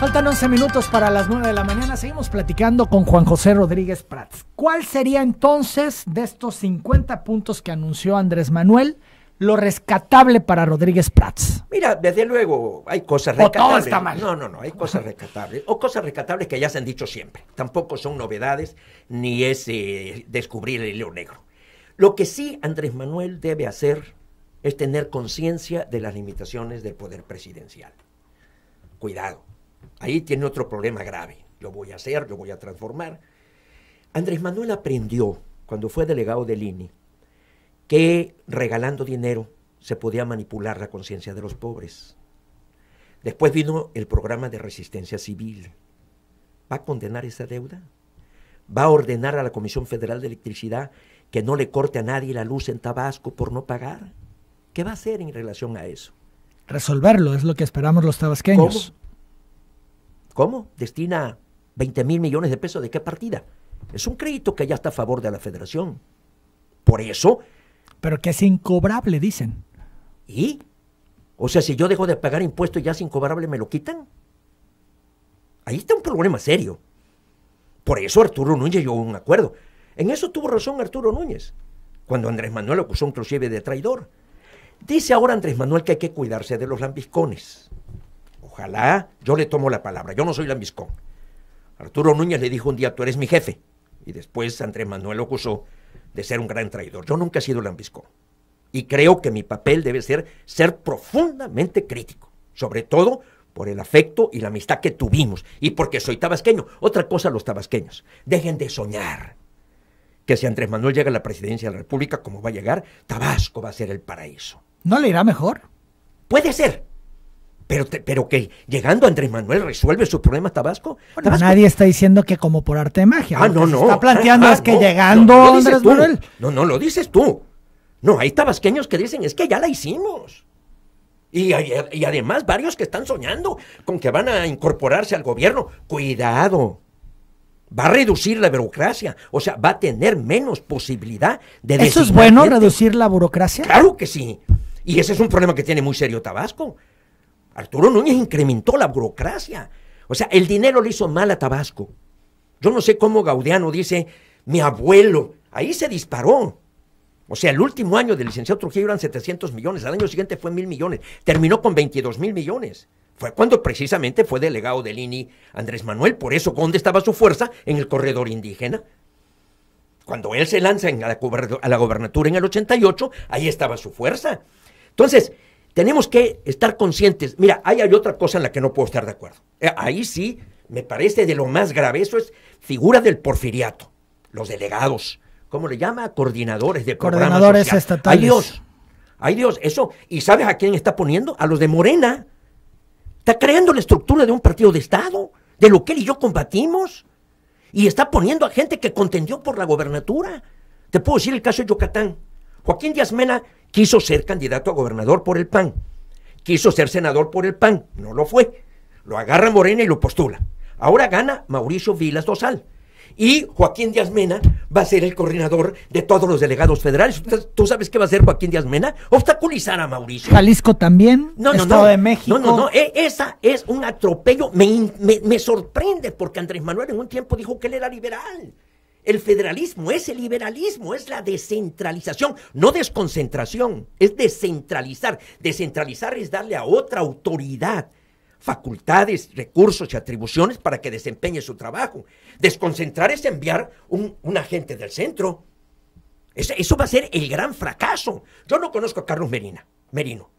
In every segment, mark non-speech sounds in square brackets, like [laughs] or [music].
Faltan 11 minutos para las 9 de la mañana. Seguimos platicando con Juan José Rodríguez Prats. ¿Cuál sería entonces de estos 50 puntos que anunció Andrés Manuel? Lo rescatable para Rodríguez Prats. Mira, desde luego hay cosas rescatables. todo está mal. No, no, no, hay cosas rescatables. O cosas rescatables que ya se han dicho siempre. Tampoco son novedades ni es eh, descubrir el león negro. Lo que sí Andrés Manuel debe hacer es tener conciencia de las limitaciones del poder presidencial. Cuidado Ahí tiene otro problema grave. Lo voy a hacer, lo voy a transformar. Andrés Manuel aprendió, cuando fue delegado del INI, que regalando dinero se podía manipular la conciencia de los pobres. Después vino el programa de resistencia civil. ¿Va a condenar esa deuda? ¿Va a ordenar a la Comisión Federal de Electricidad que no le corte a nadie la luz en Tabasco por no pagar? ¿Qué va a hacer en relación a eso? Resolverlo es lo que esperamos los tabasqueños. ¿Cómo? Destina 20 mil millones de pesos de qué partida. Es un crédito que ya está a favor de la federación. Por eso... Pero que es incobrable, dicen. ¿Y? O sea, si yo dejo de pagar impuestos ya es incobrable, ¿me lo quitan? Ahí está un problema serio. Por eso Arturo Núñez llegó a un acuerdo. En eso tuvo razón Arturo Núñez, cuando Andrés Manuel a un inclusive de traidor. Dice ahora Andrés Manuel que hay que cuidarse de los lambiscones. Ojalá, yo le tomo la palabra, yo no soy lambiscón. Arturo Núñez le dijo un día, tú eres mi jefe. Y después Andrés Manuel lo acusó de ser un gran traidor. Yo nunca he sido lambiscón. Y creo que mi papel debe ser ser profundamente crítico, sobre todo por el afecto y la amistad que tuvimos y porque soy tabasqueño. Otra cosa los tabasqueños, dejen de soñar que si Andrés Manuel llega a la presidencia de la República, como va a llegar, Tabasco va a ser el paraíso. ¿No le irá mejor? Puede ser, pero, pero que llegando Andrés Manuel resuelve sus problemas Tabasco. nadie está diciendo que como por arte de magia. Ah, no, está planteando ah, es que llegando no, Andrés Manuel. No, no, lo dices tú. No, hay tabasqueños que dicen, es que ya la hicimos. Y, y, además varios que están soñando con que van a incorporarse al gobierno. Cuidado va a reducir la burocracia, o sea, va a tener menos posibilidad de... ¿Eso es bueno, reducir la burocracia? Claro que sí. Y ese es un problema que tiene muy serio Tabasco. Arturo Núñez incrementó la burocracia. O sea, el dinero le hizo mal a Tabasco. Yo no sé cómo Gaudiano dice, mi abuelo, ahí se disparó. O sea, el último año del licenciado Trujillo eran 700 millones, al año siguiente fue mil millones, terminó con 22 mil millones. Fue cuando precisamente fue delegado del INI Andrés Manuel, por eso, ¿dónde estaba su fuerza? En el corredor indígena. Cuando él se lanza a la, a la gobernatura en el 88, ahí estaba su fuerza. Entonces, tenemos que estar conscientes. Mira, ahí hay otra cosa en la que no puedo estar de acuerdo. Eh, ahí sí, me parece de lo más grave. Eso es figura del porfiriato, los delegados. ¿Cómo le llama? Coordinadores de Coordinadores estatales. Ay Dios, ay Dios, eso. ¿Y sabes a quién está poniendo? A los de Morena. Está creando la estructura de un partido de Estado, de lo que él y yo combatimos. Y está poniendo a gente que contendió por la gobernatura. Te puedo decir el caso de Yucatán. Joaquín Díaz Mena quiso ser candidato a gobernador por el PAN, quiso ser senador por el PAN, no lo fue. Lo agarra Morena y lo postula. Ahora gana Mauricio Vilas Dosal. Y Joaquín Díaz Mena va a ser el coordinador de todos los delegados federales. ¿Tú sabes qué va a hacer Joaquín Díaz Mena? Obstaculizar a Mauricio. Jalisco también. No, no, Estado no. de México. No, no, no. E, esa es un atropello. me sorprende porque Andrés Manuel en un tiempo dijo que él era liberal. El federalismo es el liberalismo, es la descentralización, no desconcentración, es descentralizar. Descentralizar es darle a otra autoridad facultades, recursos y atribuciones para que desempeñe su trabajo. Desconcentrar es enviar un, agente del centro. Eso, va a ser el gran fracaso. Yo no conozco a Carlos Merino.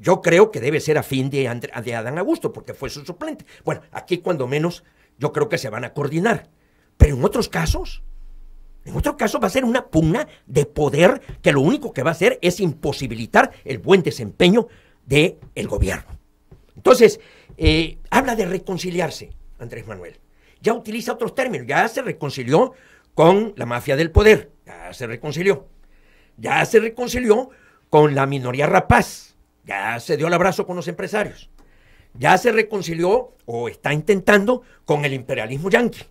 Yo creo que debe ser fin de, de Adán Augusto porque fue su suplente. Bueno, aquí cuando menos yo creo que se van a coordinar. Pero en otros casos, en otros casos va a ser una pugna de poder que lo único que va a hacer es imposibilitar el buen desempeño del el gobierno. Entonces, eh, habla de reconciliarse, Andrés Manuel. Ya utiliza otros términos, ya se reconcilió con la mafia del poder, ya se reconcilió. Ya se reconcilió con la minoría rapaz, ya se dio el abrazo con los empresarios. Ya se reconcilió o está intentando con el imperialismo yanqui.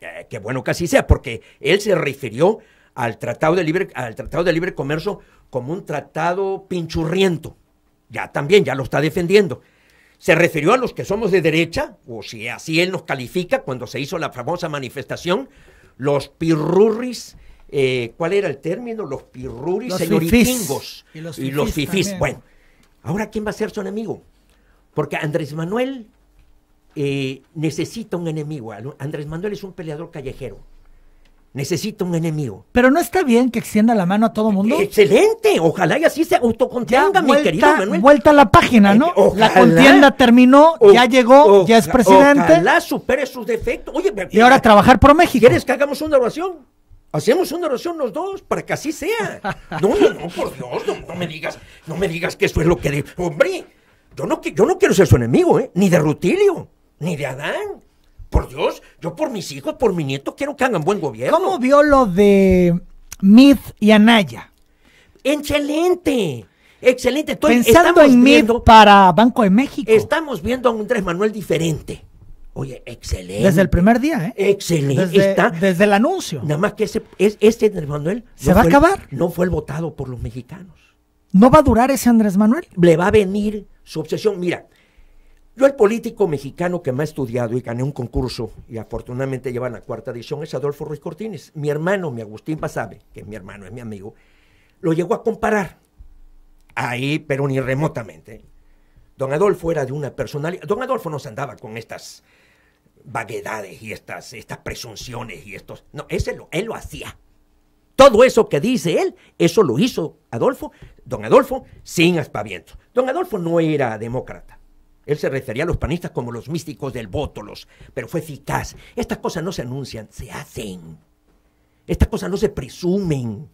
Eh, qué bueno que así sea, porque él se refirió al Tratado de Libre, al Tratado de Libre Comercio como un tratado pinchurriento. Ya también, ya lo está defendiendo. Se refirió a los que somos de derecha, o si así él nos califica cuando se hizo la famosa manifestación, los pirurris, eh, ¿cuál era el término? Los pirurris señoritingos y los fifis. Bueno, ahora ¿quién va a ser su enemigo? Porque Andrés Manuel eh, necesita un enemigo. Andrés Manuel es un peleador callejero. Necesita un enemigo. Pero no está bien que extienda la mano a todo mundo. Excelente, ojalá y así se autocontenga, mi querido Manuel. Vuelta a la página, ¿no? la contienda terminó, ya llegó, ya es presidente. Ojalá supere sus defectos. Oye, y ahora trabajar por México. ¿Quieres que hagamos una oración? Hacemos una oración los dos para que así sea. [laughs] No, no, no, por Dios, no, me digas, no me digas que eso es lo que hombre. Yo no, yo no quiero ser su enemigo, ¿eh? ni de Rutilio ni de Adán. Por Dios, yo por mis hijos, por mi nieto, quiero que hagan buen gobierno. ¿Cómo vio lo de Mith y Anaya? Excelente. Excelente. Estoy, Pensando en para Banco de México. Estamos viendo a un Andrés Manuel diferente. Oye, excelente. Desde el primer día, ¿eh? Excelente. Desde, el anuncio. Nada más que ese, este Andrés Manuel. Se va a acabar. no fue el votado por los mexicanos. ¿No va a durar ese Andrés Manuel? Le va a venir su obsesión. Mira, yo el político mexicano que me ha estudiado y gané un concurso, y afortunadamente llevan la cuarta edición, es Adolfo Ruiz Cortines. Mi hermano, mi Agustín Pasabe, que es mi hermano, es mi amigo, lo llegó a comparar. Ahí, pero ni remotamente. Don Adolfo era de una personalidad. Don Adolfo no se andaba con estas vaguedades y estas, estas presunciones y estos. No, ese lo, él lo hacía. Todo eso que dice él, eso lo hizo Adolfo, don Adolfo, sin aspaviento. Don Adolfo no era demócrata. Él se refería a los panistas como los místicos del Bótolos, pero fue eficaz. Estas cosas no se anuncian, se hacen. Estas cosas no se presumen.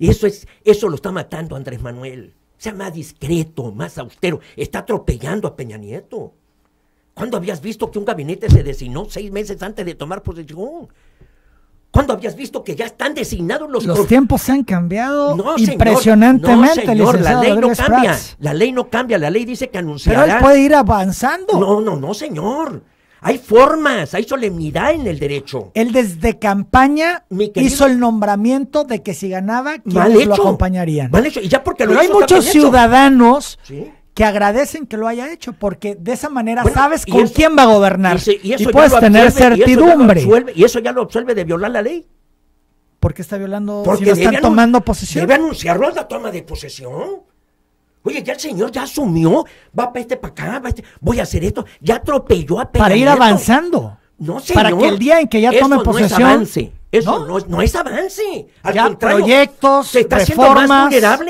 Y eso, es, eso lo está matando Andrés Manuel. Sea más discreto, más austero. Está atropellando a Peña Nieto. ¿Cuándo habías visto que un gabinete se designó seis meses antes de tomar posesión? ¿Cuándo habías visto que ya están designados los... Los tiempos se han cambiado impresionantemente, señor, la ley no cambia, la ley no cambia, la ley dice que anunciará... Pero él puede ir avanzando. No, no, no, señor. Hay formas, hay solemnidad en el derecho. Él desde campaña hizo el nombramiento de que si ganaba, quienes lo acompañarían. Mal hecho, ya porque lo hay muchos ciudadanos que agradecen que lo haya hecho, porque de esa manera sabes con quién va a gobernar. Y, puedes tener certidumbre. Y eso, ya lo absuelve de violar la ley. porque está violando? Porque si no están tomando posesión. Debe anunciarlo la toma de posesión. Oye, ya el señor ya asumió, va para este para acá, este, voy a hacer esto, ya atropelló a Para ir avanzando. No, Para que el día en que ya tome posesión. Eso ¿no? es avance. ya, proyectos, se está reformas. haciendo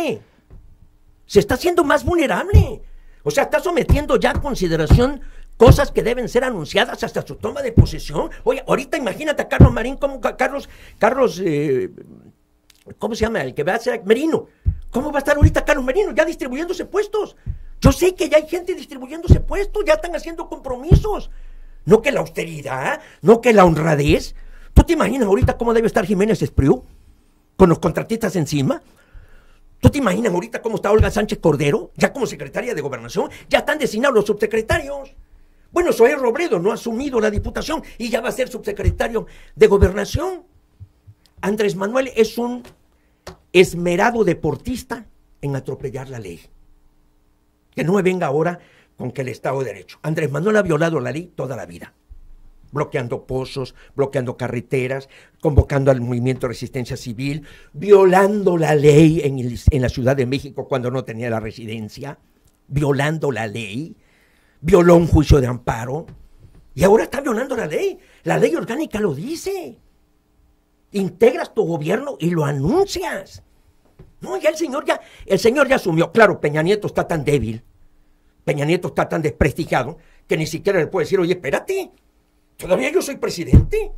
se está haciendo más vulnerable. O sea, está sometiendo ya a consideración cosas que deben ser anunciadas hasta su toma de posesión. Oye, ahorita imagínate a Carlos Marín, como Carlos, Carlos, eh, ¿cómo se llama? El que va a ser Merino. ¿Cómo va a estar ahorita Carlos Merino? Ya distribuyéndose puestos. Yo sé que ya hay gente distribuyéndose puestos, ya están haciendo compromisos. No que la austeridad, no que la honradez. ¿Tú te imaginas ahorita cómo debe estar Jiménez Espriu? Con los contratistas encima. ¿Tú te imaginas ahorita cómo está Olga Sánchez Cordero? Ya como secretaria de Gobernación, ya están designados los subsecretarios. Bueno, soy Robredo no ha asumido la diputación y ya va a ser subsecretario de Gobernación. Andrés Manuel es un esmerado deportista en atropellar la ley. Que no me venga ahora con que el Estado de Derecho. Andrés Manuel ha violado la ley toda la vida bloqueando pozos, bloqueando carreteras, convocando al movimiento de resistencia civil, violando la ley en, la Ciudad de México cuando no tenía la residencia, violando la ley, violó un juicio de amparo y ahora está violando la ley. La ley orgánica lo dice. Integras tu gobierno y lo anuncias. No, ya el señor ya, el señor ya asumió. Claro, Peña Nieto está tan débil, Peña Nieto está tan desprestigiado que ni siquiera le puede decir, oye, espérate, Todavía yo soy presidente.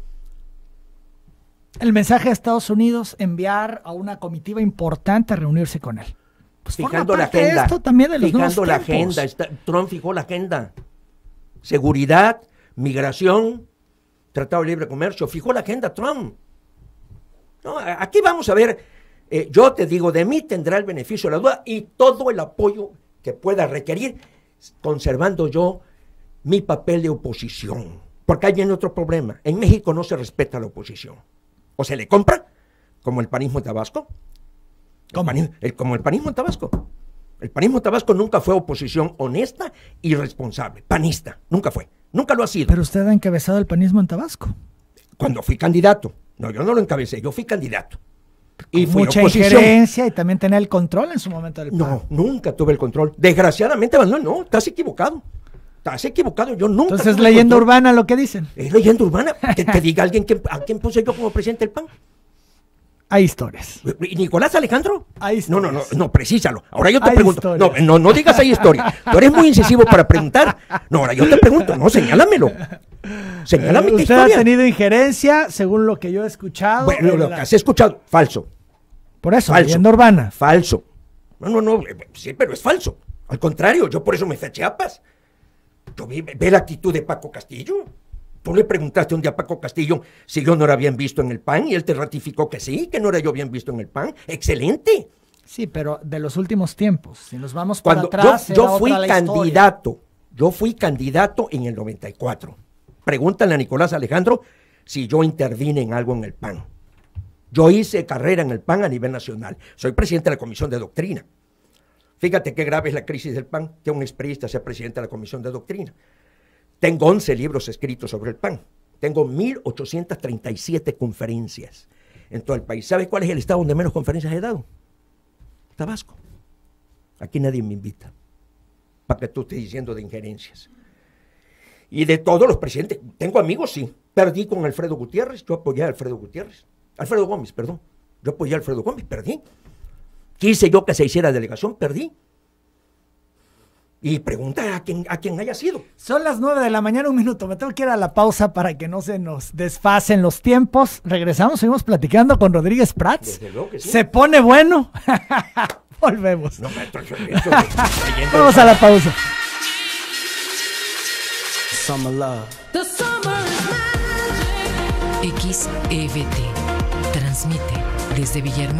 El mensaje a Estados Unidos, enviar a una comitiva importante a reunirse con él. Pues fijando la agenda. Esto fijando la agenda. Trump fijó la agenda. Seguridad, migración, Tratado de Libre Comercio. Fijó la agenda Trump. aquí vamos a ver, eh, yo te digo, de mí tendrá el beneficio de la duda y todo el apoyo que pueda requerir, conservando yo mi papel de oposición. Porque hay viene otro problema. En México no se respeta la oposición. O se le compra, como el panismo en Tabasco. Como el, como el panismo en Tabasco. El panismo tabasco nunca fue oposición honesta y responsable. Panista, nunca fue. Nunca lo ha sido. Pero usted ha encabezado el panismo en Tabasco. Cuando fui candidato. No, yo no lo encabecé, yo fui candidato. Y fue fui mucha injerencia y también tenía el control en su momento del PAN. No, nunca tuve el control. Desgraciadamente, Manuel, no, estás equivocado. Estás equivocado, yo nunca. Entonces es leyenda urbana lo que dicen. Es leyenda urbana. [laughs] Que te diga alguien que, a quién puse yo como presidente del PAN. Hay historias. ¿Y Nicolás Alejandro? Hay historias. No, no, no, no, precisalo. Ahora yo te pregunto. No, no, digas hay historia Tú eres muy incisivo para preguntar. No, ahora yo te pregunto. No, señálamelo. Señálame eh, Usted ha tenido injerencia, según lo que yo he escuchado. Bueno, lo que has escuchado, falso. Por eso, falso. leyenda urbana. Falso. No, no, no, eh, sí, pero es falso. Al contrario, yo por eso me fui a Ve, la actitud de Paco Castillo. Tú le preguntaste un día a Paco Castillo si yo no era bien visto en el PAN y él te ratificó que sí, que no era yo bien visto en el PAN. Excelente. Sí, pero de los últimos tiempos, si nos vamos para atrás, yo, fui candidato, yo fui candidato en el 94. Pregúntale a Nicolás Alejandro si yo intervine en algo en el PAN. Yo hice carrera en el PAN a nivel nacional. Soy presidente de la Comisión de Doctrina. Fíjate qué grave es la crisis del PAN, que un experista sea presidente de la Comisión de Doctrina. Tengo 11 libros escritos sobre el PAN. Tengo 1.837 conferencias en todo el país. ¿Sabes cuál es el estado donde menos conferencias he dado? Tabasco. Aquí nadie me invita para que tú estés diciendo de injerencias. Y de todos los presidentes, tengo amigos, sí. Perdí con Alfredo Gutiérrez, yo apoyé a Alfredo Gutiérrez. Alfredo Gómez, perdón. Yo apoyé a Alfredo Gómez, perdí. Quise yo que se hiciera delegación, perdí. Y pregunta a quién haya sido. Son las nueve de la mañana, un minuto. Me tengo que ir a la pausa para que no se nos desfasen los tiempos. Regresamos, seguimos platicando con Rodríguez Prats. Se pone bueno. [laughs] Volvemos. [laughs] Vamos a la pausa. X e transmite desde Guillermo